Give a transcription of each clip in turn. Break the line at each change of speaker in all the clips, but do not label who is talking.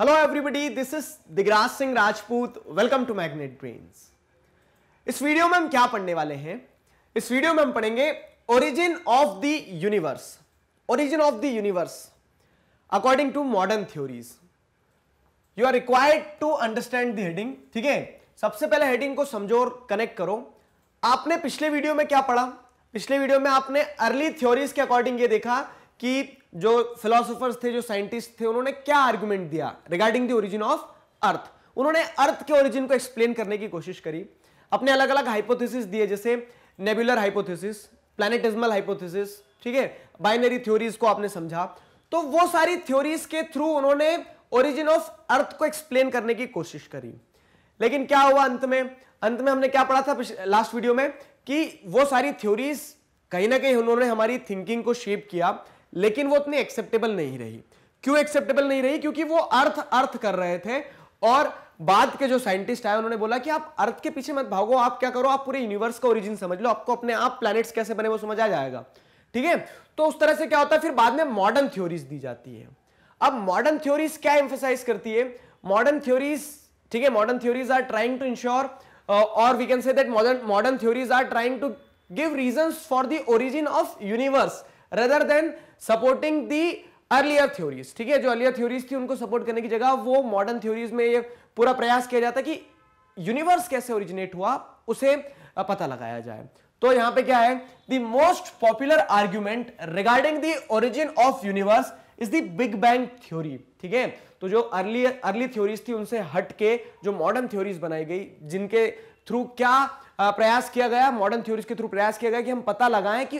Hello everybody this is Digraj Singh Rajput welcome to magnet Brains. इस video में हम क्या पढ़ने वाले हैं इस वीडियो में हम पढ़ेंगे origin of the universe origin of the universe according to modern theories you are required to understand the heading ठीक है सबसे पहले हेडिंग को समझो और कनेक्ट करो आपने पिछले वीडियो में क्या पढ़ा पिछले वीडियो में आपने अर्ली थ्योरीज के अकॉर्डिंग ये देखा कि जो फिलोसोफर्स थे जो साइंटिस्ट थे उन्होंने क्या आर्ग्यूमेंट दिया regarding the origin of earth उन्होंने अर्थ के ओरिजिन को एक्सप्लेन करने की कोशिश करी अपने अलग अलग हाइपोथेसिस दिए जैसे नेबुलर हाइपोथेसिस प्लानिटिजमल हाइपोथेसिस ठीक है बाइनरी थ्योरीज को आपने समझा तो वो सारी थ्योरीज के थ्रू उन्होंने ओरिजिन ऑफ अर्थ को एक्सप्लेन करने की कोशिश करी लेकिन क्या हुआ अंत में अंत में हमने क्या पढ़ा था लास्ट वीडियो में कि वो सारी थ्योरीज कहीं ना कहीं उन्होंने हमारी थिंकिंग को शेप किया लेकिन वो उतनी एक्सेप्टेबल नहीं रही क्यों एक्सेप्टेबल नहीं रही क्योंकि वो अर्थ अर्थ कर रहे थे और बाद के जो साइंटिस्ट आए उन्होंने बोला कि आप अर्थ के पीछे मत भागो आप क्या करो आप पूरे यूनिवर्स का ओरिजिन समझ लो आपको अपने आप प्लैनेट्स कैसे बने वो समझा जाएगा ठीक है तो उस तरह से क्या होता है फिर बाद में मॉडर्न थ्योरीज दी जाती है अब मॉडर्न थ्योरीज क्या एम्फोसाइज करती है मॉडर्न थ्योरीज ठीक है modern theories are trying to ensure और we can say that modern modern theories are trying to give reason for the origin of universe rather than supporting the earlier theories ठीक है जो earlier theories थी उनको support करने की जगह वो मॉडर्न थ्योरीज में ये पूरा प्रयास किया जाता है कि यूनिवर्स कैसे ओरिजिनेट हुआ उसे पता लगाया जाए तो यहां पे क्या है the most popular argument regarding the origin of universe is the big bang theory ठीक है तो जो अर्ली अर्ली थ्योरीज थी उनसे हट के जो मॉडर्न थ्योरीज बनाई गई जिनके थ्रू क्या प्रयास किया गया मॉडर्न थ्योरीज के थ्रू प्रयास किया गया कि हम पता लगाएं कि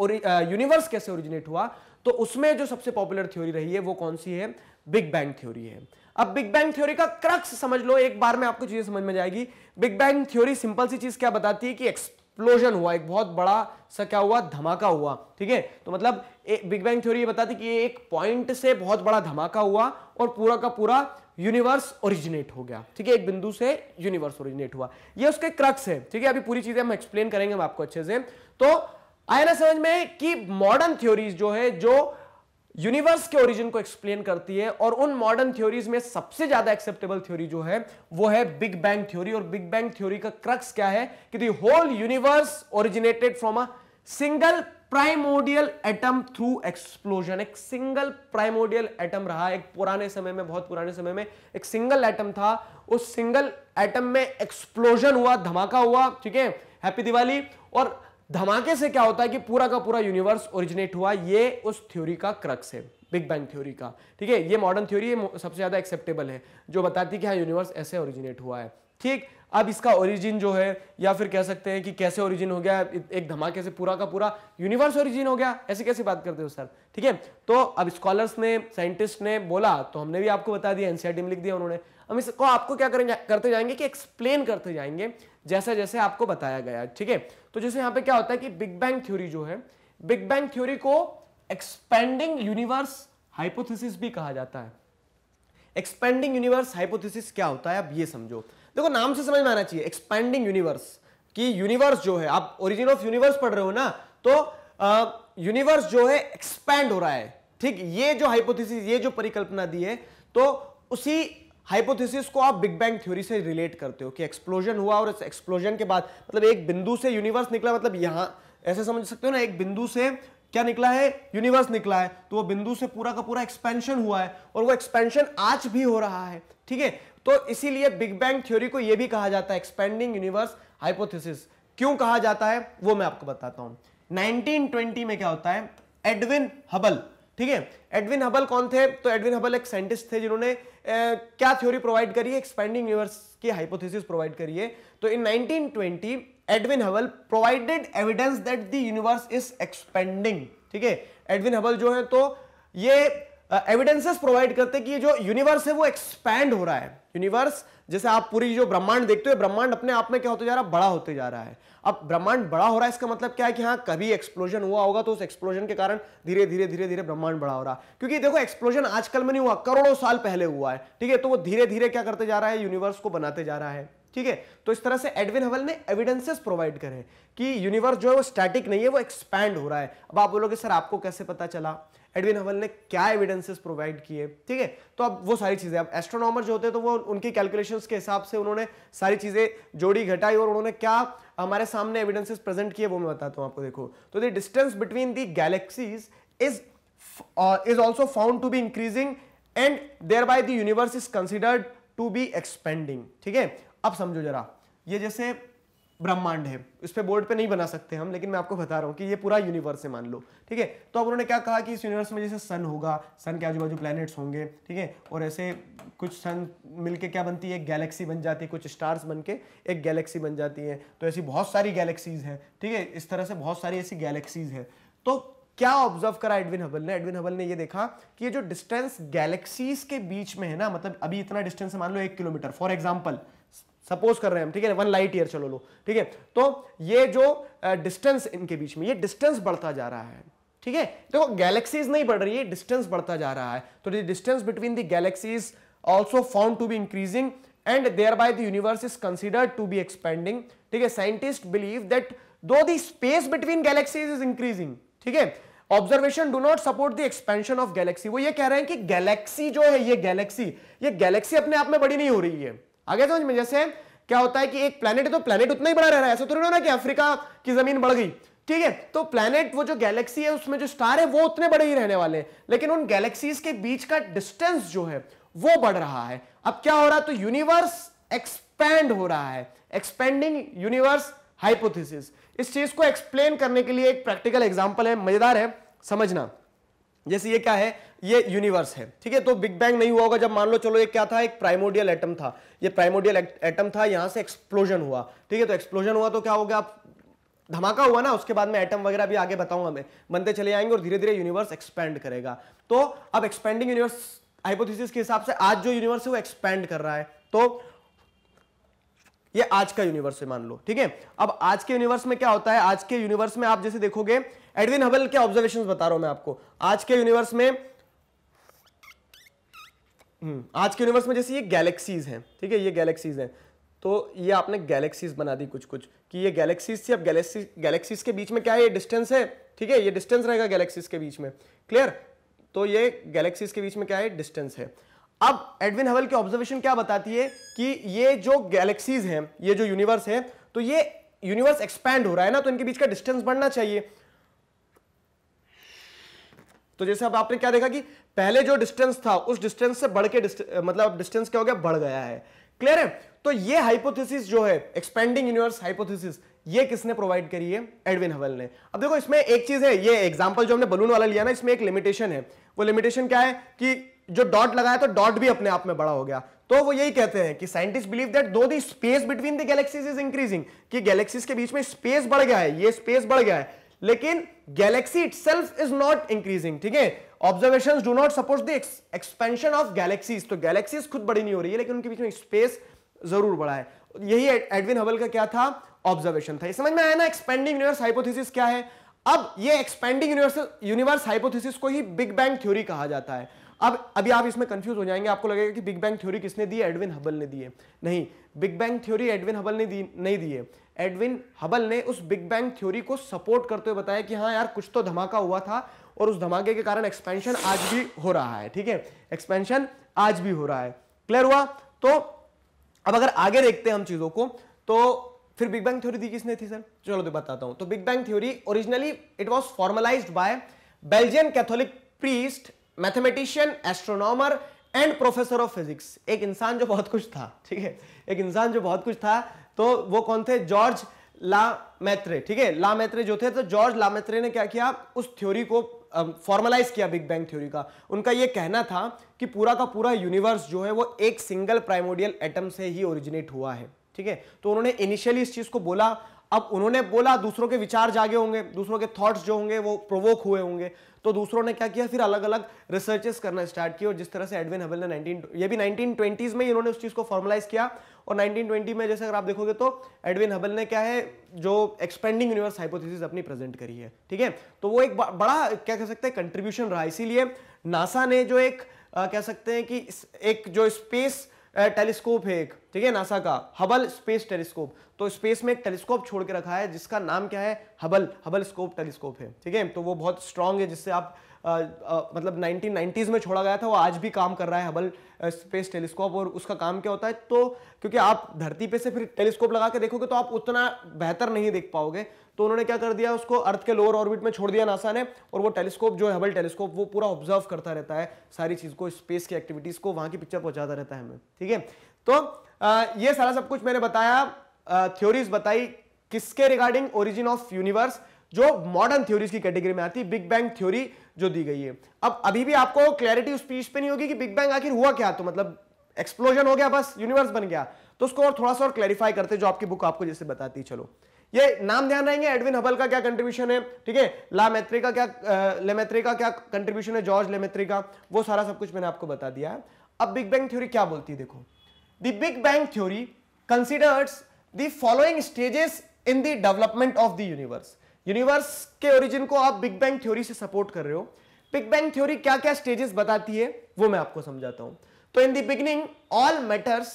यूनिवर्स कैसे ओरिजिनेट हुआ तो उसमें जो सबसे पॉपुलर थ्योरी रही है वो कौन सी है बिग बैंग थ्योरी है अब बिग बैंग थ्योरी का क्रक्स समझ लो एक बार में आपको चीजें समझ में जाएगी बिग बैंग थ्योरी सिंपल सी चीज क्या बताती है कि एक्सप्लोजन हुआ एक बहुत बड़ा सा क्या हुआ धमाका हुआ ठीक है तो मतलब बिग बैंग थ्योरी बताती कि एक पॉइंट से बहुत बड़ा धमाका हुआ और पूरा का पूरा यूनिवर्स ओरिजिनेट हो गया ठीक है एक बिंदु से यूनिवर्स ओरिजिनेट हुआ ये उसके क्रक्स है ठीक है अभी पूरी चीजें हम एक्सप्लेन करेंगे हम आपको अच्छे से तो आया ना समझ में कि मॉडर्न थ्योरीज जो है जो यूनिवर्स के ओरिजिन को एक्सप्लेन करती है और उन मॉडर्न थ्योरीज में सबसे ज्यादा एक्सेप्टेबल थ्योरी जो है वो है बिग बैंग थ्योरी और बिग बैंग थ्योरी का क्रक्स क्या है कि the whole universe originated from a single primordial atom through explosion एक सिंगल प्राइमोडियल एटम रहा एक पुराने समय में बहुत पुराने समय में एक सिंगल एटम था उस सिंगल एटम में एक्सप्लोजन हुआ धमाका हुआ ठीक है हैप्पी दिवाली और धमाके से क्या होता है कि पूरा का पूरा यूनिवर्स ओरिजिनेट हुआ ये उस थ्योरी का क्रक्स है बिग बैंग थ्योरी का ठीक है ये मॉडर्न थ्योरी सबसे ज़्यादा एक्सेप्टेबल है जो बताती है कि हाँ यूनिवर्स ऐसे ओरिजिनेट हुआ है ठीक अब इसका ओरिजिन जो है या फिर कह सकते हैं कि कैसे ओरिजिन हो गया एक धमाके से पूरा का पूरा यूनिवर्स ओरिजिन हो गया ऐसी कैसे बात करते हो सर ठीक है तो अब स्कॉलर्स ने साइंटिस्ट ने बोला तो हमने भी आपको बता दिया एनसीआर e में लिख दिया उन्होंने हम इसको आपको क्या करते जाएंगे कि एक्सप्लेन करते जाएंगे जैसा जैसे आपको बताया गया ठीक है तो जैसे यहां पे क्या होता है कि बिग बैंग थ्योरी जो है बिग बैंग थ्योरी को एक्सपेंडिंग यूनिवर्स हाइपोथेसिस भी कहा जाता है एक्सपेंडिंग यूनिवर्स हाइपोथेसिस क्या होता है आप ये समझो देखो नाम से समझ में आना चाहिए एक्सपेंडिंग यूनिवर्स कि यूनिवर्स जो है आप ओरिजिन ऑफ यूनिवर्स पढ़ रहे हो ना तो यूनिवर्स जो है एक्सपेंड हो रहा है ठीक ये जो हाइपोथेसिस ये जो परिकल्पना दी है तो उसी हाइपोथेसिस को आप बिग बैंग थ्योरी से रिलेट करते हो कि एक्सप्लोजन हुआ और इस एक्सप्लोजन के बाद मतलब एक बिंदु से यूनिवर्स निकला मतलब यहां ऐसे समझ सकते हो ना एक बिंदु से क्या निकला है यूनिवर्स निकला है तो वो बिंदु से पूरा का पूरा एक्सपेंशन हुआ है और वो एक्सपेंशन आज भी हो रहा है ठीक है तो इसीलिए बिग बैंग थ्योरी को ये भी कहा जाता है एक्सपेंडिंग यूनिवर्स हाइपोथेसिस क्यों कहा जाता है वो मैं आपको बताता हूं 1920 में क्या होता है एडविन हबल ठीक है एडविन हबल कौन थे तो एडविन हबल एक साइंटिस्ट थे जिन्होंने क्या थ्योरी प्रोवाइड करी है एक्सपेंडिंग यूनिवर्स की हाइपोथेसिस प्रोवाइड करी है तो in 1920 Edwin Hubble provided evidence that the universe is expanding ठीक है एडविन हबल जो है तो ये एविडेंसेस प्रोवाइड करते हैं कि ये जो यूनिवर्स है वो एक्सपैंड हो रहा है यूनिवर्स जैसे आप पूरी जो ब्रह्मांड देखते हो ब्रह्मांड अपने आप में क्या होते जा रहा है बड़ा होते जा रहा है अब ब्रह्मांड बड़ा हो रहा है इसका मतलब क्या है कि हाँ कभी एक्सप्लोजन हुआ होगा तो उस एक्सप्लोजन के कारण धीरे धीरे धीरे धीरे ब्रह्मांड बड़ा हो रहा है क्योंकि देखो एक्सप्लोजन आजकल में नहीं हुआ करोड़ों साल पहले हुआ है ठीक है तो वो धीरे धीरे क्या करते जा रहा है यूनिवर्स को बनाते जा रहा है ठीक है तो इस तरह से एडविन हवल ने एविडेंसेस प्रोवाइड करे कि यूनिवर्स जो है वो स्टैटिक नहीं है वो एक्सपैंड हो रहा है अब आप बोलोगे सर आपको कैसे पता चला एडविन हवल ने क्या एविडेंसेस प्रोवाइड किए ठीक है तो अब वो सारी चीज़ें अब एस्ट्रोनॉमर जो होते हैं तो वो उनकी कैलकुलेशंस के हिसाब से उन्होंने सारी चीज़ें जोड़ी घटाई और उन्होंने क्या हमारे सामने एविडेंसेस प्रेजेंट किए वो मैं बताता हूँ आपको देखो तो the distance between the galaxies is is also found to be increasing and thereby the universe is considered to be expanding ठीक है अब समझो जरा ये जैसे ब्रह्मांड है इस पर बोर्ड पे नहीं बना सकते हम लेकिन मैं आपको बता रहा हूँ कि ये पूरा यूनिवर्स है मान लो ठीक है तो अब उन्होंने क्या कहा कि इस यूनिवर्स में जैसे सन होगा सन के आजू बाजू प्लैनेट्स होंगे ठीक है और ऐसे कुछ सन मिलके क्या बनती है गैलेक्सी बन जाती है कुछ स्टार्स बन के एक गैलेक्सी बन जाती है तो ऐसी बहुत सारी गैलेक्सीज हैं ठीक है इस तरह से बहुत सारी ऐसी गैलेक्सीज हैं तो क्या ऑब्जर्व करा एडविन हबल ने एडविन हबल ने ये देखा कि ये जो डिस्टेंस गैलेक्सीज के बीच में है ना मतलब अभी इतना डिस्टेंस मान लो एक किलोमीटर फॉर एग्जाम्पल सपोज कर रहे हैं हम ठीक है वन लाइट ईयर चलो लो ठीक है तो ये जो डिस्टेंस इनके बीच में ये डिस्टेंस बढ़ता जा रहा है ठीक है देखो गैलेक्सीज नहीं बढ़ रही है डिस्टेंस बढ़ता जा रहा है तो distance between the galaxies also found to be increasing and thereby the universe is considered to be expanding ठीक है scientist believe that though the space between galaxies is increasing ठीक है observation do not support the expansion of galaxy वो ये कह रहे हैं कि गैलेक्सी जो है ये गैलेक्सी ये गैलेक्सी अपने आप में बड़ी नहीं हो रही है आगे समझ में जैसे क्या होता है कि एक प्लेनेट है तो प्लेनेट उतना ही बड़ा रह रहा है ऐसा थोड़ी ना कि अफ्रीका की जमीन बढ़ गई ठीक है तो प्लेनेट वो जो गैलेक्सी है उसमें जो स्टार है वो उतने बड़े ही रहने वाले हैं लेकिन उन गैलेक्सीज के बीच का डिस्टेंस जो है वो बढ़ रहा है अब क्या हो रहा तो यूनिवर्स एक्सपेंड हो रहा है एक्सपेंडिंग यूनिवर्स हाइपोथिस इस चीज को एक्सप्लेन करने के लिए एक प्रैक्टिकल एग्जाम्पल है मजेदार है समझना जैसे ये क्या है ये यूनिवर्स है ठीक है तो बिग बैंग नहीं हुआ होगा जब मान लो चलो ये क्या था एक प्राइमोडियल एटम था ये प्राइमोडियल एटम था यहां से एक्सप्लोजन हुआ ठीक है तो एक्सप्लोजन हुआ तो क्या हो गया आप धमाका हुआ ना उसके बाद में एटम वगैरह भी आगे बताऊंगा मैं बनते चले जाएंगे और धीरे धीरे यूनिवर्स एक्सपेंड करेगा तो अब एक्सपेंडिंग यूनिवर्स हाइपोथिस के हिसाब से आज जो यूनिवर्स है वो एक्सपेंड कर रहा है तो ये आज का यूनिवर्स है मान लो ठीक है अब आज के यूनिवर्स में क्या होता है आज के यूनिवर्स में आप जैसे देखोगे एडविन हबल के ऑब्जर्वेशन बता रहा हूं मैं आपको आज के यूनिवर्स में हम्म, आज के यूनिवर्स में जैसे ये गैलेक्सीज हैं ठीक है ये गैलेक्सीज हैं तो ये आपने गैलेक्सीज बना दी कुछ कुछ कि ये गैलेक्सीज थी अब गैलेक्सी गैलेक्सीज तो के बीच में क्या है ये डिस्टेंस है ठीक है ये डिस्टेंस रहेगा गैलेक्सीज के बीच में क्लियर तो ये गैलेक्सीज के बीच में क्या है डिस्टेंस है अब एडविन हवल की ऑब्जर्वेशन क्या बताती है कि ये जो गैलेक्सीज हैं ये जो यूनिवर्स है तो ये यूनिवर्स एक्सपैंड हो रहा है ना तो इनके बीच का डिस्टेंस बढ़ना चाहिए तो जैसे अब आपने क्या देखा कि पहले जो डिस्टेंस था उस डिस्टेंस से बढ़ के मतलब डिस्टेंस क्या हो गया बढ़ गया है क्लियर है तो ये हाइपोथेसिस जो है एक्सपेंडिंग यूनिवर्स हाइपोथेसिस ये किसने प्रोवाइड करी है एडविन हवल ने अब देखो इसमें एक चीज है ये एग्जांपल जो हमने बलून वाला लिया ना इसमें एक लिमिटेशन है वो लिमिटेशन क्या है कि जो डॉट लगाया तो डॉट भी अपने आप में बड़ा हो गया तो वो यही कहते हैं कि scientist believe that though the space between the galaxies is increasing कि गैलेक्सीज के बीच में स्पेस बढ़ गया है ये स्पेस बढ़ गया है लेकिन galaxy self is not increasing ठीक है observation do not suppose the expansion of galaxies तो गैलेक्सीज खुद बड़ी नहीं हो रही है लेकिन उनके बीच में स्पेस जरूर बढ़ा है यही एडविन हबल का क्या था ऑब्जर्वेशन था ये समझ में आया ना एक्सपेंडिंग यूनिवर्स हाइपोथेसिस क्या है अब ये एक्सपेंडिंग यूनिवर्स यूनिवर्स हाइपोथेसिस को ही बिग बैंग थ्योरी कहा जाता है अब अभी आप इसमें कंफ्यूज हो जाएंगे आपको लगेगा कि बिग बैंग थ्योरी किसने दी एडविन हबल ने दी है नहीं big bang theory Edwin Hubble ने दी नहीं दी है एडविन हबल ने उस बिग बैंग थ्योरी को सपोर्ट करते हुए बताया कि हाँ यार कुछ तो धमाका हुआ था और उस धमाके के कारण एक्सपेंशन आज भी हो रहा है ठीक है एक्सपेंशन आज भी हो रहा है क्लियर हुआ तो अब अगर आगे देखते हैं हम चीज़ों को तो फिर बिग बैंग थ्योरी दी किसने थी सर चलो तो बताता हूं तो big bang theory originally it was formalise by Belgian Catholic priest mathematician astronomer and professor of physics एक इंसान जो बहुत कुछ था ठीक है एक इंसान जो बहुत कुछ था तो वो कौन थे जॉर्ज ला मैत्रे ठीक है ला मैत्रे जो थे तो जॉर्ज ला मैत्रे ने क्या किया उस थ्योरी को फॉर्मलाइज किया बिग बैंग थ्योरी का उनका ये कहना था कि पूरा का पूरा यूनिवर्स जो है वो एक सिंगल प्राइमोडियल एटम से ही ओरिजिनेट हुआ है ठीक है तो उन्होंने इनिशियली इस चीज को बोला अब उन्होंने बोला दूसरों के विचार जागे होंगे दूसरों के थॉट्स जो होंगे वो प्रोवोक हुए होंगे तो दूसरों ने क्या किया फिर अलग अलग रिसर्चेस करना स्टार्ट किया और जिस तरह से एडविन हबल ने 19 ये भी नाइनटीन में इन्होंने उस चीज़ को फॉर्मलाइज किया और 1920 में जैसे अगर आप देखोगे तो एडविन हबल ने क्या है जो एक्सपेंडिंग यूनिवर्स हाइपोथेसिस अपनी प्रेजेंट करी है ठीक है तो वो एक बड़ा क्या कह सकते हैं कंट्रीब्यूशन रहा इसीलिए नासा ने जो एक आ, कह सकते हैं कि एक जो स्पेस टेलीस्कोप है एक ठीक है नासा का हबल स्पेस टेलीस्कोप तो स्पेस में एक टेलीस्कोप छोड़ के रखा है जिसका नाम क्या है हबल हबल स्कोप टेलीस्कोप है ठीक है तो वो बहुत स्ट्रांग है जिससे आप आ, आ, मतलब 1990s में छोड़ा गया था वो आज भी काम कर रहा है हबल स्पेस टेलीस्कोप और उसका काम क्या होता है तो क्योंकि आप धरती पे से फिर टेलीस्कोप लगा के देखोगे तो आप उतना बेहतर नहीं देख पाओगे तो उन्होंने क्या कर दिया उसको अर्थ के लोअर ऑर्बिट में छोड़ दिया नासा ने और वो टेलीस्कोप जो है हबल टेलीस्कोप वो पूरा ऑब्जर्व करता रहता है सारी चीज को स्पेस की एक्टिविटीज को वहां की पिक्चर पहुंचाता रहता है हमें ठीक है तो आ, ये सारा सब कुछ मैंने बताया थ्योरीज बताई किसके रिगार्डिंग ओरिजिन ऑफ यूनिवर्स जो मॉडर्न थ्योरीज की कैटेगरी में आती बिग बैंग थ्योरी जो दी गई है अब अभी भी आपको क्लैरिटी उस पीस पे नहीं होगी कि बिग बैंग आखिर हुआ क्या तो मतलब एक्सप्लोजन हो गया बस यूनिवर्स बन गया तो उसको और थोड़ा सा और क्लैरिफाई करते जो आपकी बुक आपको जैसे बताती चलो ये नाम ध्यान रहेंगे एडविन हबल का क्या कंट्रीब्यूशन है ठीक है ला मैत्री का क्या लेमेत्री का क्या कंट्रीब्यूशन है जॉर्ज लेमेत्री का वो सारा सब कुछ मैंने आपको बता दिया है अब बिग बैंग थ्योरी क्या बोलती है देखो the big bang theory considers the following stages in the development of the universe universe के ओरिजिन को आप बिग बैंग थ्योरी से सपोर्ट कर रहे हो बिग बैंग थ्योरी क्या क्या स्टेजेस बताती है वो मैं आपको समझाता हूं तो in the beginning all matters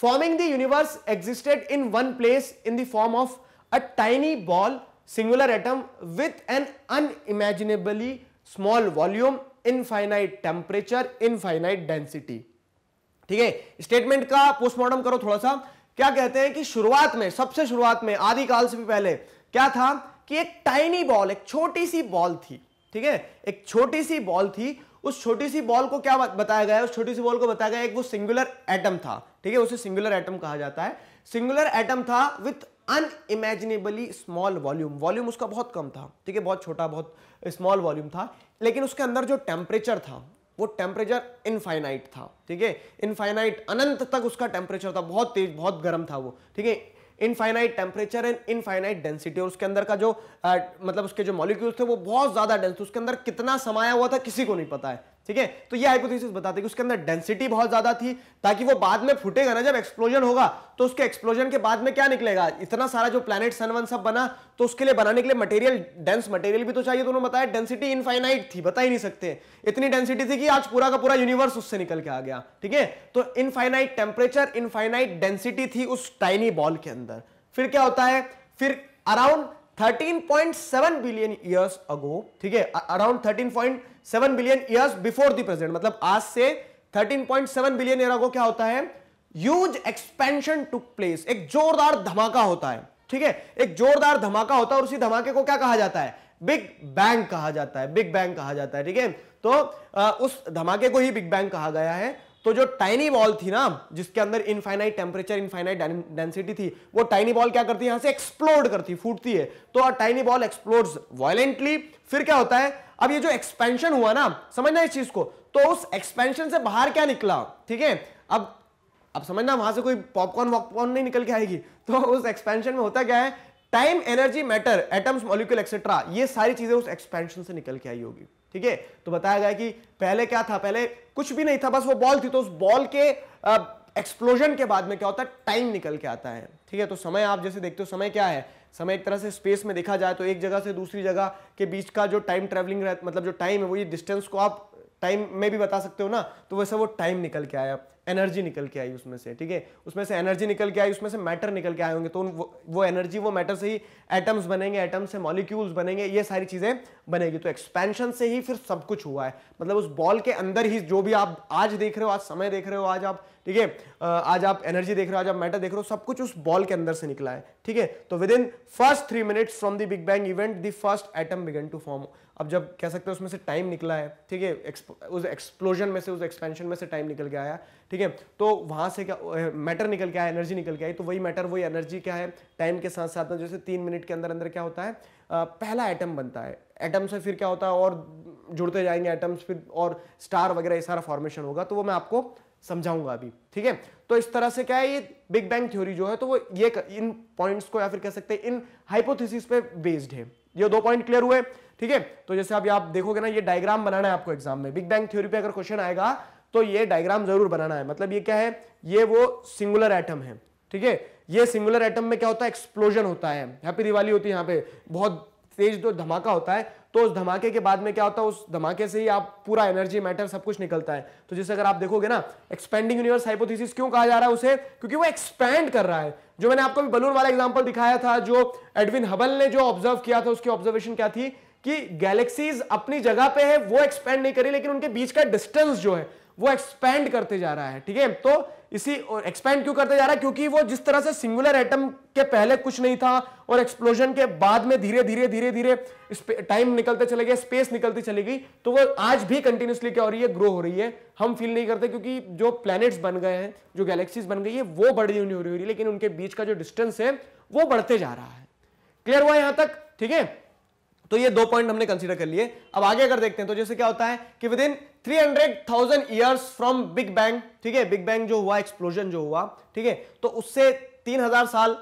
forming the universe existed in one place in the form of a tiny ball singular atom with an unimaginably small volume infinite temperature infinite density ठीक है स्टेटमेंट का postmortem करो थोड़ा सा क्या कहते हैं कि शुरुआत में सबसे शुरुआत में आदिकाल से भी पहले क्या था कि एक टाइनी बॉल एक छोटी सी बॉल थी ठीक है एक छोटी सी बॉल थी उस छोटी सी बॉल को क्या बताया गया उस छोटी सी बॉल को बताया गया एक वो सिंगुलर एटम था ठीक है उसे सिंगुलर एटम कहा जाता है सिंगुलर एटम था with unimaginably small volume volume उसका बहुत कम था ठीक है बहुत छोटा बहुत स्मॉल वॉल्यूम था लेकिन उसके अंदर जो टेम्परेचर था वो टेम्परेचर इनफाइनाइट था ठीक है इनफाइनाइट अनंत तक उसका टेम्परेचर था बहुत तेज बहुत गर्म था वो ठीक है infinite temperature and infinite density और उसके अंदर का जो आ, मतलब उसके जो मॉलिक्यूल्स थे वो बहुत ज़्यादा डेंस थे उसके अंदर कितना समाया हुआ था किसी को नहीं पता है ठीक है तो ये हाइपोथेसिस बताते हैं कि उसके अंदर डेंसिटी बहुत ज्यादा थी ताकि वो बाद में फूटेगा ना जब एक्सप्लोजन होगा तो उसके एक्सप्लोजन के बाद में क्या निकलेगा इतना सारा जो प्लेनेट सन वन सब बना तो उसके लिए बनाने के लिए मटेरियल डेंस मटेरियल भी तो चाहिए तो उन्होंने बताया डेंसिटी इनफाइनाइट थी बता ही नहीं सकते इतनी डेंसिटी थी कि आज पूरा का पूरा यूनिवर्स उससे निकल के आ गया ठीक है तो इनफाइनाइट टेम्परेचर इनफाइनाइट डेंसिटी थी उस टाइनी बॉल के अंदर फिर क्या होता है फिर अराउंड 13.7 बिलियन ईयर्स अगो ठीक है around 13. 7 billion years before the present मतलब आज से 13.7 बिलियन ईयर को क्या होता है ह्यूज एक्सपेंशन टुक प्लेस एक जोरदार धमाका होता है ठीक है एक जोरदार धमाका होता है और उसी धमाके को क्या कहा जाता है बिग बैंग कहा जाता है बिग बैंग कहा जाता है ठीक है तो आ, उस धमाके को ही बिग बैंग कहा गया है तो जो टाइनी बॉल थी ना जिसके अंदर इनफाइनाइट टेम्परेचर इनफाइनाइट डेंसिटी थी वो टाइनी बॉल क्या करती है यहां से एक्सप्लोड करती फूटती है तो टाइनी बॉल एक्सप्लोड वायलेंटली फिर क्या होता है अब ये जो एक्सपेंशन हुआ ना समझना इस चीज को तो उस एक्सपेंशन से बाहर क्या निकला ठीक है अब अब समझना वहां से कोई पॉपकॉर्न वॉपकॉर्न नहीं निकल के आएगी तो उस एक्सपेंशन में होता क्या है time energy matter atoms molecule etcetera ये सारी चीजें उस एक्सपेंशन से निकल के आई होगी ठीक है तो बताया गया कि पहले क्या था पहले कुछ भी नहीं था बस वो बॉल थी तो उस बॉल के एक्सप्लोजन के बाद में क्या होता है टाइम निकल के आता है ठीक है तो समय आप जैसे देखते हो समय क्या है समय एक तरह से स्पेस में देखा जाए तो एक जगह से दूसरी जगह के बीच का जो टाइम ट्रेवलिंग मतलब जो टाइम है वो ये डिस्टेंस को आप टाइम में भी बता सकते हो ना तो वैसे वो टाइम निकल के आया एनर्जी निकल के आई उसमें से ठीक है उसमें से एनर्जी निकल के आई उसमें से मैटर निकल के आए होंगे तो वो, वो एनर्जी वो मैटर से ही एटम्स बनेंगे एटम्स से मॉलिक्यूल्स बनेंगे ये सारी चीज़ें बनेगी तो एक्सपेंशन से ही फिर सब कुछ हुआ है मतलब उस बॉल के अंदर ही जो भी आप आज देख रहे हो आज समय देख रहे हो आज आप ठीक है आज आप एनर्जी देख रहे हो आज आप मैटर देख रहे हो सब कुछ उस बॉल के अंदर से निकला है ठीक है तो within first three minutes from the big bang event the first atom began to form अब जब कह सकते हैं उसमें से टाइम निकला है ठीक है उस एक्सप्लोजन में से उस एक्सपेंशन में से टाइम निकल के आया ठीक है तो वहाँ से क्या मैटर निकल के आया एनर्जी निकल के आई तो वही मैटर वही एनर्जी क्या है टाइम के साथ साथ में जैसे तीन मिनट के अंदर अंदर क्या होता है आ, पहला एटम बनता है एटम से फिर क्या होता है और जुड़ते जाएंगे एटम्स फिर और स्टार वगैरह ये सारा फॉर्मेशन होगा तो वो मैं आपको समझाऊंगा अभी ठीक है तो इस तरह से क्या है ये बिग बैंग थ्योरी जो है तो वो ये इन पॉइंट्स को या फिर कह सकते हैं इन हाइपोथेसिस पे बेस्ड है ये दो पॉइंट क्लियर हुए ठीक है तो जैसे अभी आप देखोगे ना ये डायग्राम बनाना है आपको एग्जाम में बिग बैंग थ्योरी पे अगर क्वेश्चन आएगा तो ये डायग्राम जरूर बनाना है मतलब ये क्या है ये वो सिंगुलर एटम है ठीक है ये सिंगुलर एटम में क्या होता है एक्सप्लोजन होता है हैप्पी दिवाली होती है यहाँ पे बहुत तेज जो धमाका होता है तो उस धमाके के बाद में क्या होता है उस धमाके से ही आप पूरा एनर्जी मैटर सब कुछ निकलता है तो जैसे अगर आप देखोगे ना एक्सपेंडिंग यूनिवर्स हाइपोथेसिस क्यों कहा जा रहा है उसे क्योंकि वो एक्सपेंड कर रहा है जो मैंने आपको भी बलून वाला एग्जांपल दिखाया था जो एडविन हबल ने जो ऑब्जर्व किया था उसकी ऑब्जर्वेशन क्या थी कि गैलेक्सीज अपनी जगह पे है वो एक्सपेंड नहीं करी लेकिन उनके बीच का डिस्टेंस जो है वो एक्सपेंड करते जा रहा है ठीक है तो इसी और एक्सपेंड क्यों करते जा रहा है क्योंकि वो जिस तरह से सिंगुलर एटम के पहले कुछ नहीं था और एक्सप्लोजन के बाद में धीरे धीरे धीरे धीरे टाइम निकलते चले गए स्पेस निकलती चली गई तो वो आज भी कंटिन्यूसली क्या हो रही है ग्रो हो रही है हम फील नहीं करते क्योंकि जो प्लैनेट्स बन गए हैं जो गैलेक्सीज बन गई है वो बड़ी नहीं हो रही है लेकिन उनके बीच का जो डिस्टेंस है वो बढ़ते जा रहा है क्लियर हुआ यहां तक ठीक है तो ये दो पॉइंट हमने कंसीडर कर लिए अब आगे अगर देखते हैं तो जैसे क्या होता है कि within three hundred thousand years from big bang ठीक है बिग बैंग जो हुआ एक्सप्लोजन जो हुआ ठीक है तो उससे तीन हजार साल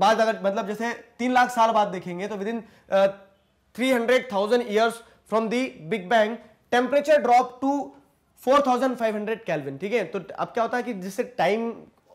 बाद अगर मतलब जैसे तीन लाख साल बाद देखेंगे तो within three hundred thousand years from the big bang temperature drop to 4500 kelvin ठीक है तो अब क्या होता है कि जिससे टाइम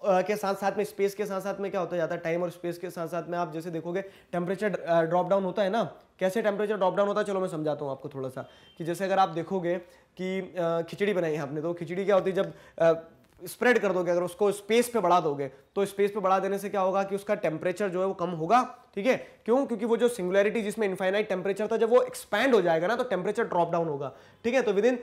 के साथ साथ में स्पेस के साथ साथ में क्या होता जाता है टाइम और स्पेस के साथ साथ में आप जैसे देखोगे टेम्परेचर ड्रॉप डाउन होता है ना कैसे टेम्परेचर ड्रॉप डाउन होता है चलो मैं समझाता हूँ आपको थोड़ा सा कि जैसे अगर आप देखोगे कि खिचड़ी बनाई है आपने तो खिचड़ी क्या होती है जब स्प्रेड कर दोगे अगर उसको स्पेस पे बढ़ा दोगे तो स्पेस पे बढ़ा देने से क्या होगा कि उसका टेम्परेचर जो है वो कम होगा ठीक है क्यों क्योंकि वो जो सिंगुलरिटी जिसमें इन्फाइनाइट टेम्परेचर था जब वो एक्सपैंड हो जाएगा ना तो टेम्परेचर ड्रॉप डाउन होगा ठीक है तो within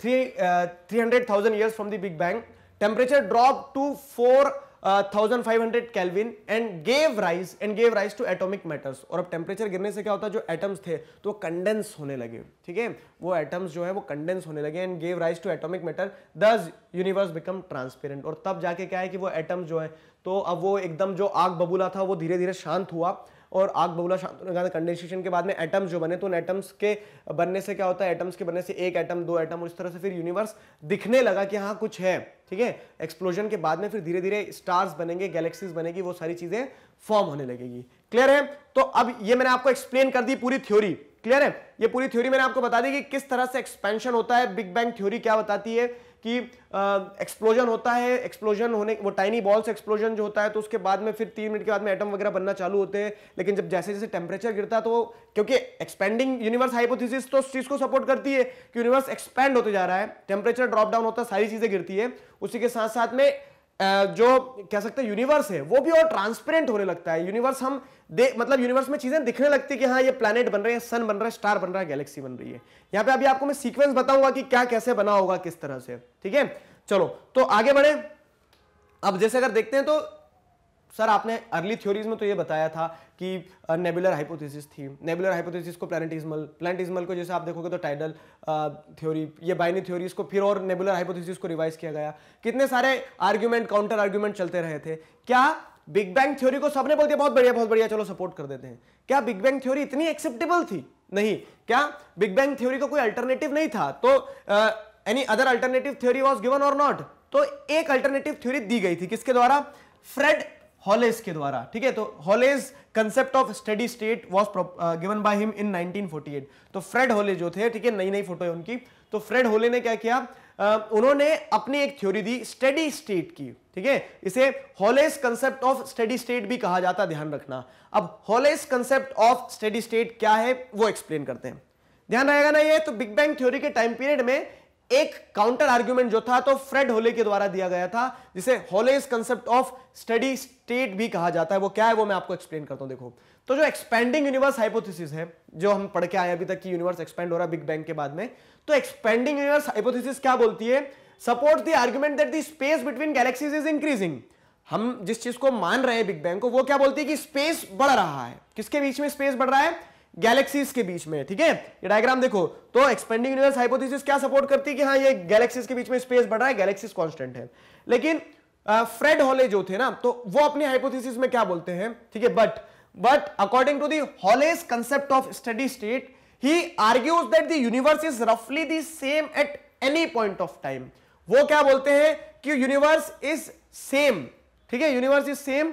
three three hundred thousand years from the big bang temperature dropped to 4500 kelvin and gave rise and gave rise to atomic matters और अब टेम्परेचर गिरने से क्या होता है जो एटम्स थे तो कंडेंस होने लगे ठीक है वो एटम्स जो है वो कंडेंस होने लगे and gave rise to atomic matter thus universe become transparent और तब जाके क्या है कि वो एटम्स जो है तो अब वो एकदम जो आग बबूला था वो धीरे धीरे शांत हुआ और आग बबूला शांत होने का कंडेंसेशन के बाद में एटम्स जो बने तो उन एटम्स के बनने से क्या होता है एटम्स के बनने से एक एटम दो एटम और इस तरह से फिर यूनिवर्स दिखने लगा कि हाँ कुछ है ठीक है एक्सप्लोजन के बाद में फिर धीरे धीरे स्टार्स बनेंगे गैलेक्सीज बनेगी वो सारी चीजें फॉर्म होने लगेगी क्लियर है तो अब ये मैंने आपको एक्सप्लेन कर दी पूरी थ्योरी क्लियर है ये पूरी थ्योरी मैंने आपको बता दी कि किस तरह से एक्सपेंशन होता है बिग बैंग थ्योरी क्या बताती है कि एक्सप्लोजन होता है एक्सप्लोजन होने वो टाइनी बॉल्स एक्सप्लोजन जो होता है तो उसके बाद में फिर तीन मिनट के बाद में एटम वगैरह बनना चालू होते हैं लेकिन जब जैसे जैसे टेम्परेचर गिरता तो क्योंकि एक्सपेंडिंग यूनिवर्स हाइपोथेसिस तो उस चीज़ को सपोर्ट करती है कि यूनिवर्स एक्सपेंड होते जा रहा है टेम्परेचर ड्रॉप डाउन होता है सारी चीज़ें गिरती है उसी के साथ साथ में जो कह सकते हैं यूनिवर्स है वो भी और ट्रांसपेरेंट होने लगता है यूनिवर्स हम दे मतलब यूनिवर्स में चीजें दिखने लगती है कि हाँ ये प्लानट बन रहे हैं सन बन रहा है स्टार बन रहा है गैलेक्सी बन रही है यहां पे अभी आपको मैं सीक्वेंस बताऊंगा कि क्या कैसे बना होगा किस तरह से ठीक है चलो तो आगे बढ़े अब जैसे अगर देखते हैं तो सर आपने अर्ली थ्योरीज में तो ये बताया था कि नेबुलर हाइपोथेसिस थी नेबुलर हाइपोथेसिस को प्लैनेटिज्मल प्लैनेटिज्मल को जैसे आप देखोगे तो टाइडल थ्योरी ये बाइनी थ्योरी इसको फिर और नेबुलर हाइपोथेसिस को रिवाइज किया गया कितने सारे आर्ग्यूमेंट काउंटर आर्ग्यूमेंट चलते रहे थे क्या बिग बैंग थ्योरी को सबने बोल दिया बहुत बढ़िया बहुत बढ़िया चलो सपोर्ट कर देते हैं क्या बिग बैंग थ्योरी इतनी एक्सेप्टेबल थी नहीं क्या बिग बैंग थ्योरी का को कोई अल्टरनेटिव नहीं था तो any other alternative theory was given और नॉट तो एक अल्टरनेटिव थ्योरी दी गई थी किसके द्वारा फ्रेड हॉलेज के द्वारा ठीक है तो Hoyle's concept of steady state was given by him in 1948 तो फ्रेड होले जो थे ठीक है नई नई फोटो है उनकी तो फ्रेड होले ने क्या किया उन्होंने अपनी एक थ्योरी दी स्टडी स्टेट की ठीक है इसे Hoyle's concept of steady state भी कहा जाता ध्यान रखना अब Hoyle's concept of steady state क्या है वो एक्सप्लेन करते हैं ध्यान रहेगा ना ये तो बिग बैंग थ्योरी के टाइम पीरियड में एक काउंटर आर्ग्यूमेंट जो था तो फ्रेड होले के द्वारा दिया गया था जिसे Hoyle's concept of steady state भी कहा जाता है वो क्या है वो मैं आपको एक्सप्लेन करता हूं देखो तो जो एक्सपेंडिंग यूनिवर्स हाइपोथेसिस है जो हम पढ़ के आए अभी तक कि यूनिवर्स एक्सपेंड हो रहा है बिग बैंग के बाद में तो एक्सपेंडिंग यूनिवर्स हाइपोथिस क्या बोलती है support the argument that the space between galaxies is increasing हम जिस चीज को मान रहे हैं बिग बैंग को वो क्या बोलती है कि स्पेस बढ़ रहा है किसके बीच में स्पेस बढ़ रहा है गैलेक्सीज के बीच में ठीक है ये डायग्राम देखो तो एक्सपेंडिंग यूनिवर्स हाइपोथेसिस क्या सपोर्ट करती है कि हाँ ये गैलेक्सीज के बीच में स्पेस बढ़ रहा है गैलेक्सीज कांस्टेंट है लेकिन फ्रेड uh, हॉले जो थे ना तो वो अपनी हाइपोथेसिस में क्या बोलते हैं ठीक है but but according to the Hoyle's concept of steady state he argues that the universe is रफली the same at any point of time वो क्या बोलते हैं कि यूनिवर्स इज सेम ठीक है universe is same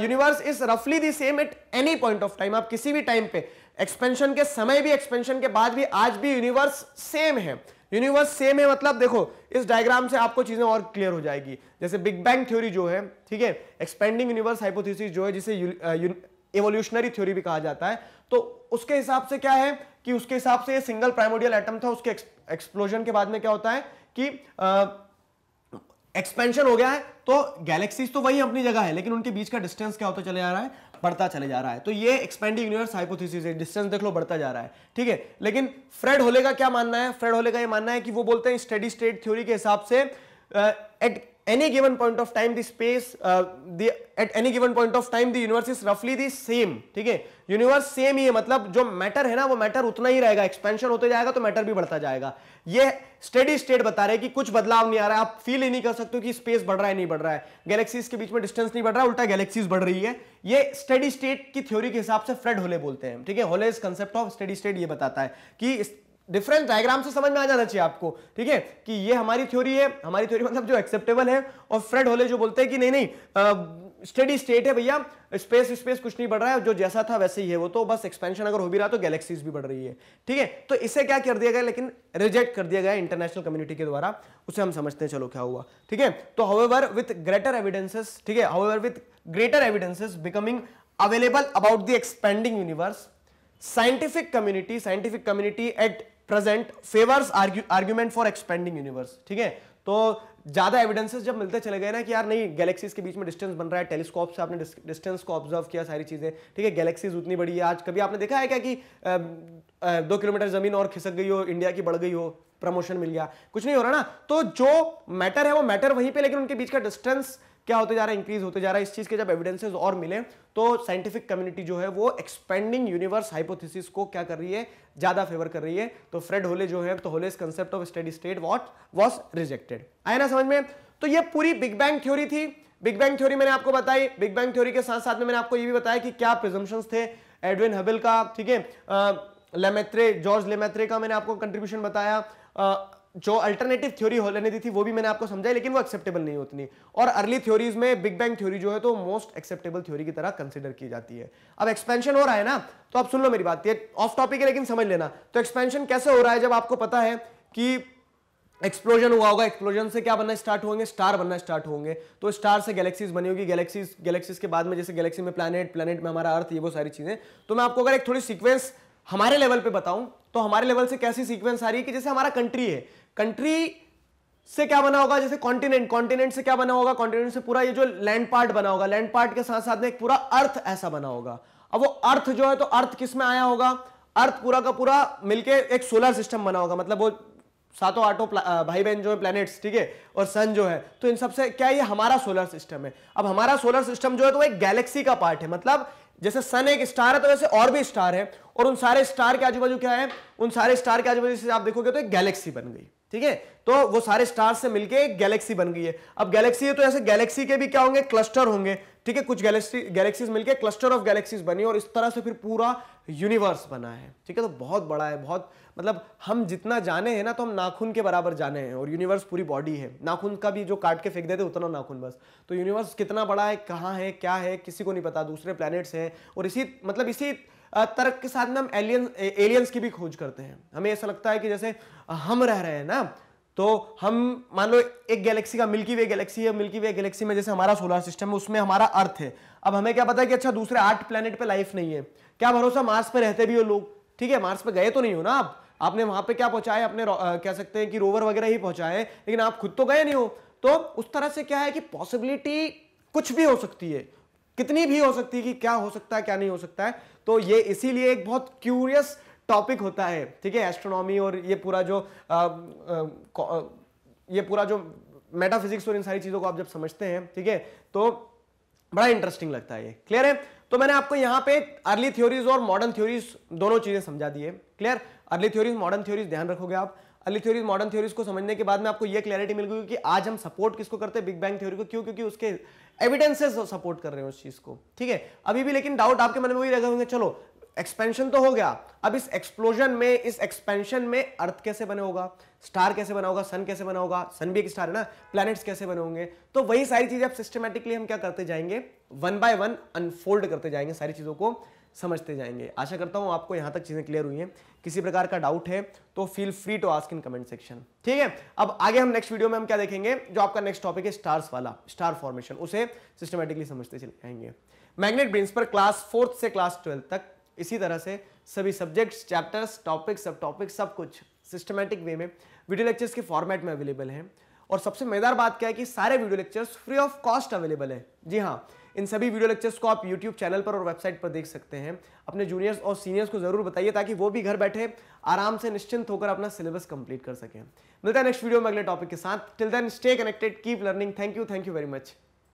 universe is रफली the same at any point of time आप किसी भी टाइम पे एक्सपेंशन के समय भी एक्सपेंशन के बाद भी आज भी यूनिवर्स सेम है यूनिवर्स सेम है मतलब देखो इस डायग्राम से आपको चीजें और क्लियर हो जाएगी जैसे बिग बैंग थ्योरी जो है ठीक है एक्सपेंडिंग यूनिवर्स हाइपोथेसिस जो है जिसे एवोल्यूशनरी थ्योरी uh, भी कहा जाता है तो उसके हिसाब से क्या है कि उसके हिसाब से ये सिंगल प्राइमोडियल एटम था उसके एक्सप्लोजन के बाद में क्या होता है कि एक्सपेंशन uh, हो गया है तो गैलेक्सीज तो वही अपनी जगह है लेकिन उनके बीच का डिस्टेंस क्या होता चले जा रहा है बढ़ता चले जा रहा है तो ये एक्सपेंडिंग यूनिवर्स हाइपोथेसिस है डिस्टेंस देख लो बढ़ता जा रहा है ठीक है लेकिन फ्रेड होले का क्या मानना है फ्रेड होले का ये मानना है कि वो बोलते हैं स्टडी स्टेट थ्योरी के हिसाब से at any given point of time the space uh, the at any given point of time the universe is roughly the same ठीक है यूनिवर्स सेम ही है मतलब जो मैटर है ना वो मैटर उतना ही रहेगा एक्सपेंशन होते जाएगा तो मैटर भी बढ़ता जाएगा ये स्टेडी स्टेट बता रहे हैं कि कुछ बदलाव नहीं आ रहा है आप फील ही नहीं कर सकते कि स्पेस बढ़ रहा है नहीं बढ़ रहा है गैलेक्सीज के बीच में डिस्टेंस नहीं बढ़ रहा है उल्टा गैलेक्सीज बढ़ रही है ये स्टेडी स्टेट की थ्योरी के हिसाब से फ्रेड होले बोलते हैं ठीक है होले इस कंसेप्ट ऑफ स्टेडी स्टेट ये बताता है कि डिफरेंस डायग्राम से समझ में आ जाना चाहिए आपको ठीक है कि ये हमारी थ्योरी है हमारी थ्योरी मतलब जो एक्सेप्टेबल है और फ्रेड होले जो बोलते हैं कि नहीं नहीं स्टडी स्टेट है भैया स्पेस स्पेस कुछ नहीं बढ़ रहा है जो जैसा था वैसे ही है वो तो बस एक्सपेंशन अगर हो भी रहा तो गैलेक्सीज भी बढ़ रही है ठीक है तो इसे क्या कर दिया गया लेकिन रिजेक्ट कर दिया गया इंटरनेशनल कम्युनिटी के द्वारा उसे हम समझते हैं चलो क्या हुआ ठीक है तो हाउएवर विथ ग्रेटर एविडेंसेस ठीक है however with greater evidences becoming available about the expanding universe scientific community scientific community at present favours argument for expanding universe ठीक है तो ज्यादा एविडेंसेस जब मिलते चले गए ना कि यार नहीं गैलेक्सीज के बीच में डिस्टेंस बन रहा है टेलीस्कोप से आपने डिस्टेंस को ऑब्जर्व किया सारी चीजें ठीक है गैलेक्सीज उतनी बड़ी है आज कभी आपने देखा है क्या कि आ, आ, दो किलोमीटर जमीन और खिसक गई हो इंडिया की बढ़ गई हो प्रमोशन मिल गया कुछ नहीं हो रहा ना तो जो मैटर है वो मैटर वहीं पे लेकिन उनके बीच का डिस्टेंस क्या होते जा रहा है इंक्रीज होते जा रहा है इस चीज़ के जब एविडेंसेस और मिले तो साइंटिफिक कम्युनिटी जो है वो एक्सपेंडिंग यूनिवर्स हाइपोथेसिस को क्या कर रही है ज़्यादा फेवर कर रही है तो फ्रेड होले जो है तो Hoyle's concept of steady state what was rejected आया ना समझ में तो ये पूरी बिग बैंग थ्योरी थी बिग बैंग थ्योरी मैंने आपको बताई बिग बैंग थ्योरी के साथ साथ में मैंने आपको ये भी बताया कि क्या प्रिजम्पन्स थे एडविन हबिल का ठीक है लेमेत्रे जॉर्ज लेमेत्रे का मैंने आपको कंट्रीब्यूशन बताया जो अल्टरनेटिव थ्योरी हो लेने दी थी वो भी मैंने आपको समझाई लेकिन वो एक्सेप्टेबल नहीं होती और अर्ली थ्योरीज में बिग बैंग थ्योरी जो है तो मोस्ट एक्सेप्टेबल थ्योरी की तरह कंसिडर की जाती है अब एक्सपेंशन हो रहा है ना तो आप सुन लो मेरी बात ये ऑफ टॉपिक है लेकिन समझ लेना तो एक्सपेंशन कैसे हो रहा है जब आपको पता है कि एक्सप्लोजन हुआ होगा एक्सप्लोजन से क्या बनना स्टार्ट होंगे स्टार बनना स्टार्ट होंगे तो स्टार से गैलेक्सीज बनी होगी गैलेक्सीज गैलेक्सीज के बाद में जैसे गैलेक्सी में प्लानट प्लानट में हमारा अर्थ ये वो सारी चीजें तो मैं आपको अगर एक थोड़ी सिक्वेंस हमारे लेवल पे बताऊं तो हमारे लेवल से कैसी सीक्वेंस आ रही है कि जैसे हमारा कंट्री है कंट्री से क्या बना होगा जैसे कॉन्टिनेंट कॉन्टिनेंट से क्या बना होगा कॉन्टिनेंट से पूरा ये जो लैंड पार्ट बना होगा लैंड पार्ट के साथ साथ में एक पूरा अर्थ ऐसा बना होगा अब वो अर्थ जो है तो अर्थ किस में आया होगा अर्थ पूरा का पूरा मिलके एक सोलर सिस्टम बना होगा मतलब वो सातों आठों भाई बहन जो है प्लैनेट्स ठीक है और सन जो है तो इन सबसे क्या ये हमारा सोलर सिस्टम है अब हमारा सोलर सिस्टम जो है तो एक गैलेक्सी का पार्ट है मतलब जैसे सन एक स्टार है तो वैसे और भी स्टार है और उन सारे स्टार के आजू बाजू क्या है उन सारे स्टार के आजू बाजू से आप देखोगे तो एक गैलेक्सी बन गई ठीक है तो वो सारे स्टार से मिलकर एक गैलेक्सी बन गई है अब गैलेक्सी है तो ऐसे गैलेक्सी के भी क्या होंगे क्लस्टर होंगे ठीक है कुछ गैलेक्सी गैलेक्सीज मिलकर क्लस्टर ऑफ गैलेक्सीज बनी और इस तरह से फिर पूरा यूनिवर्स बना है ठीक है तो बहुत बड़ा है बहुत मतलब हम जितना जाने हैं ना तो हम नाखून के बराबर जाने हैं और यूनिवर्स पूरी बॉडी है नाखून का भी जो काट के फेंक देते उतना नाखून बस तो यूनिवर्स कितना बड़ा है कहाँ है क्या है किसी को नहीं पता दूसरे प्लैनेट्स हैं और इसी मतलब इसी तर्क के साथ में हम एलियन एलियंस की भी खोज करते हैं हमें ऐसा लगता है कि जैसे हम रह रहे हैं ना तो हम मान लो एक गैलेक्सी का मिल्की वे गैलेक्सी है मिल्की वे गैलेक्सी में जैसे हमारा सोलर सिस्टम है उसमें हमारा अर्थ है अब हमें क्या पता है कि अच्छा दूसरे आठ प्लेनेट पे लाइफ नहीं है क्या भरोसा मार्स पे रहते भी हो लोग ठीक है मार्स पे गए तो नहीं हो ना आप आपने वहां पे क्या पहुंचाए अपने कह सकते हैं कि रोवर वगैरह ही पहुंचाए लेकिन आप खुद तो गए नहीं हो तो उस तरह से क्या है कि पॉसिबिलिटी कुछ भी हो सकती है कितनी भी हो सकती है कि क्या हो सकता है क्या नहीं हो सकता है तो ये इसीलिए एक बहुत क्यूरियस टॉपिक होता है ठीक है एस्ट्रोनॉमी और ये पूरा जो आ, आ, आ, ये पूरा जो मेटाफिजिक्स और इन सारी चीज़ों को आप जब समझते हैं ठीक है तो बड़ा इंटरेस्टिंग लगता है ये क्लियर है तो मैंने आपको यहाँ पे अर्ली थ्योरीज और मॉडर्न थ्योरीज दोनों चीज़ें समझा दी है clear early theories modern theories ध्यान रखोगे आप अर्ली थ्योरीज मॉडर्न थ्योरीज को समझने के बाद में आपको ये क्लैरिटी मिल गई कि आज हम सपोर्ट किसको करते हैं बिग बैंग थ्योरी को क्यों क्योंकि उसके एविडेंसेस सपोर्ट कर रहे हैं उस चीज़ को ठीक है अभी भी लेकिन डाउट आपके मन में वही रह होंगे चलो एक्सपेंशन तो हो गया अब इस एक्सप्लोजन में इस एक्सपेंशन में अर्थ कैसे बने होगा स्टार कैसे बना होगा सन कैसे बना होगा सन भी एक स्टार है ना प्लैनेट्स कैसे बने होंगे तो वही सारी चीजें आप सिस्टमेटिकली हम क्या करते जाएंगे वन बाय वन अनफोल्ड करते जाएंगे सारी चीजों को समझते जाएंगे आशा करता हूँ आपको यहाँ तक चीज़ें क्लियर हुई हैं किसी प्रकार का डाउट है तो feel free to ask in comment section ठीक है अब आगे हम नेक्स्ट वीडियो में हम क्या देखेंगे जो आपका नेक्स्ट टॉपिक है स्टार्स वाला स्टार फॉर्मेशन उसे सिस्टमेटिकली समझते चले जाएंगे मैग्नेट ब्रेन्स पर क्लास फोर्थ से क्लास ट्वेल्थ तक इसी तरह से सभी सब्जेक्ट्स चैप्टर्स टॉपिक सब टॉपिक सब कुछ सिस्टमेटिक वे में वीडियो लेक्चर्स के फॉर्मेट में अवेलेबल हैं और सबसे मजेदार बात क्या है कि सारे video lectures free of cost available है जी हाँ इन सभी वीडियो लेक्चर्स को आप यूट्यूब चैनल पर और वेबसाइट पर देख सकते हैं अपने जूनियर्स और सीनियर्स को जरूर बताइए ताकि वो भी घर बैठे आराम से निश्चिंत होकर अपना सिलेबस कंप्लीट कर सकें मिलता है नेक्स्ट वीडियो में अगले टॉपिक के साथ till then stay connected keep learning thank you thank you very much